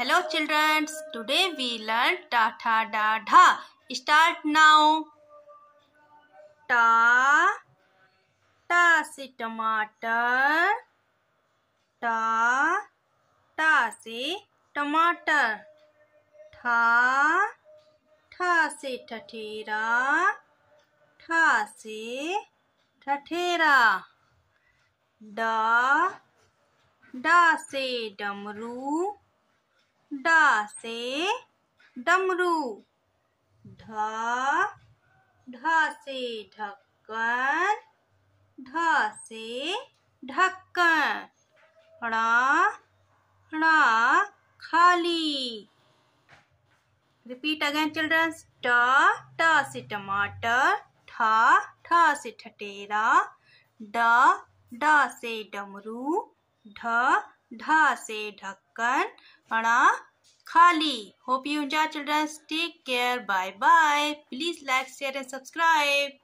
Hello children, today we learn ta ta da da. Start now. Ta ta से टमाटर टा टा से टमाटर ठा ठा से ठठेरा ठा से ठठेरा डा डा से डमरू ड से डमरू ढ ढ से ढक्कन ढ से ढक्कन णा खाली रिपीट अगेन चिल्ड्रन ट ट से टमाटर ठा ठ से ठटेरा ड ड से डमरू ढ ढा से ढक्कन अड़ा खाली hope you enjoy children's take care bye bye please like share and subscribe